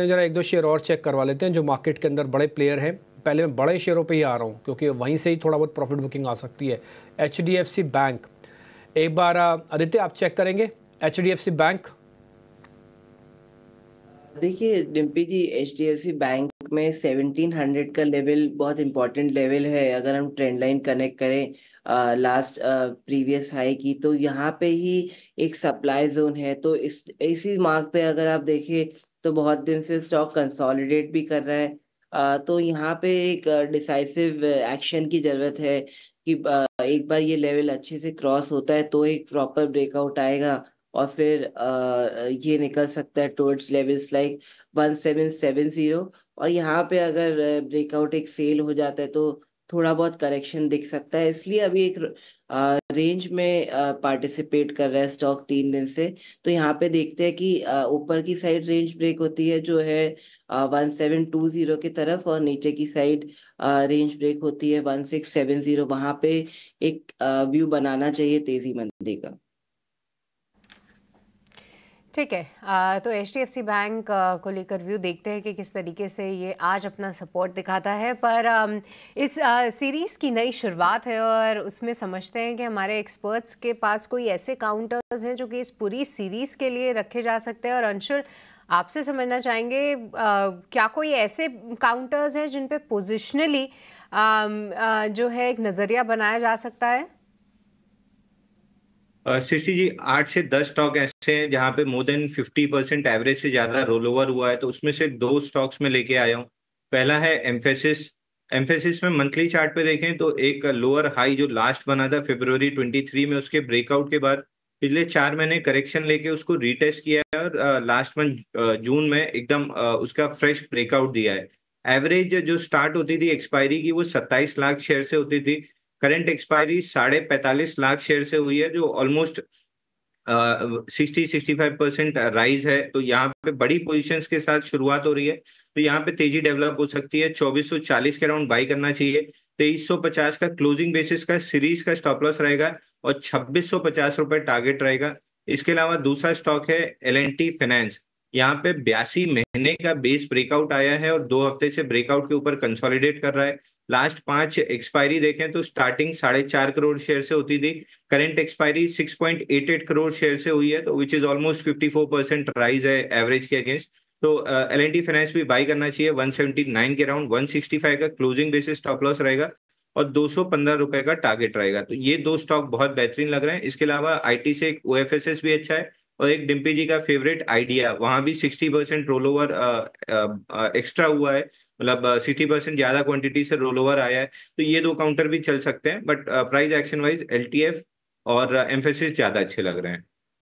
हैं जरा एक दो शेयर और चेक करवा लेते हैं जो मार्केट के अंदर बड़े प्लेयर हैं पहले मैं बड़े शेयरों पे ही आ रहा हूँ क्योंकि वहीं से ही थोड़ा बहुत प्रॉफिट बुकिंग आ सकती है एच बैंक एक बार आदित्य आप चेक करेंगे एच बैंक देखिए डिम्पी जी एच बैंक में 1700 का लेवल बहुत इम्पोर्टेंट लेवल है अगर हम ट्रेंड लाइन कनेक्ट करें लास्ट प्रीवियस हाई की तो यहाँ पे ही एक सप्लाई जोन है तो इस इसी मार्क पे अगर आप देखें तो बहुत दिन से स्टॉक कंसोलिडेट भी कर रहा है तो यहाँ पे एक डिसाइसिव एक्शन की जरूरत है कि एक बार ये लेवल अच्छे से क्रॉस होता है तो एक प्रॉपर ब्रेकआउट आएगा और फिर ये निकल सकता है towards levels like one seven seven zero और यहाँ पे अगर ब्रेकआउट एक फेल हो जाता है तो थोड़ा बहुत करेक्शन दिख सकता है इसलिए अभी एक रेंज में पार्टिसिपेट कर रहा है स्टॉक तीन दिन से तो यहाँ पे देखते हैं कि ऊपर की साइड रेंज ब्रेक होती है जो है वन सेवन टू जीरो की तरफ और नीचे की साइड रेंज ब्रेक होती है वन सिक्स सेवन जीरो वहाँ पे एक व्यू बनाना चाहिए तेजी मंदी का ठीक है तो एच बैंक को लेकर व्यू देखते हैं कि किस तरीके से ये आज अपना सपोर्ट दिखाता है पर इस सीरीज़ की नई शुरुआत है और उसमें समझते हैं कि हमारे एक्सपर्ट्स के पास कोई ऐसे काउंटर्स हैं जो कि इस पूरी सीरीज़ के लिए रखे जा सकते हैं और अंशुल आपसे समझना चाहेंगे क्या कोई ऐसे काउंटर्स हैं जिन पर पोजिशनली जो है एक नज़रिया बनाया जा सकता है सृष्टि जी आठ से दस स्टॉक ऐसे हैं जहां पे more than fifty percent average से ज़्यादा रोल ओवर हुआ है तो उसमें से दो स्टॉक्स में लेके आया हूँ पहला है एम्फेसिस एम्फेसिस में मंथली चार्ट पे देखें तो एक लोअर हाई जो लास्ट बना था फेब्रवरी थ्री में उसके ब्रेकआउट के बाद पिछले चार महीने करेक्शन लेके उसको रिटेस्ट किया है और लास्ट मंथ जून में एकदम उसका फ्रेश ब्रेकआउट दिया है एवरेज जो स्टार्ट होती थी एक्सपायरी की वो सत्ताईस लाख शेयर से होती थी करंट एक्सपायरी साढ़े पैंतालीस लाख शेयर से हुई है जो almost sixty sixty five percent rise है तो यहाँ पे बड़ी पोजिशन के साथ शुरुआत हो रही है तो यहाँ पे तेजी डेवलप हो सकती है चौबीस सौ चालीस के अराउंड बाई करना चाहिए तेईस सौ पचास का क्लोजिंग बेसिस का सीरीज का स्टॉप लॉस रहेगा और छब्बीस सौ पचास रुपए टारगेट रहेगा इसके अलावा दूसरा स्टॉक है एल एन टी फाइनेंस यहाँ पे बयासी महीने का बेस ब्रेकआउट आया है और दो हफ्ते से ब्रेकआउट के ऊपर कंसोलिडेट कर रहा है लास्ट पांच एक्सपायरी देखें तो स्टार्टिंग साढ़े चार करोड़ शेयर से होती थी current expiry six point eight eight crore share से हुई है तो which is almost fifty four percent rise है एवरेज के अगेंस्ट तो एल एन टी फाइनेंस भी बाई करना चाहिए वन सेवेंटी नाइन के अराउंड वन सिक्सटी फाइव का क्लोजिंग बेसिस टॉप लॉस रहेगा और दो सौ पंद्रह रुपए का टारगेट रहेगा तो ये दो स्टॉक बहुत बेहतरीन लग रहे हैं इसके अलावा आई टी से एक ओ एफ एस एस भी अच्छा है और एक डिम्पी जी का फेवरेट आइडिया वहां भी sixty percent roll over extra हुआ है मतलब सिक्सटी परसेंट ज्यादा क्वांटिटी से रोल ओवर आया है तो ये दो काउंटर भी चल सकते हैं but price action wise L और एम्फेसिस ज्यादा अच्छे लग रहे हैं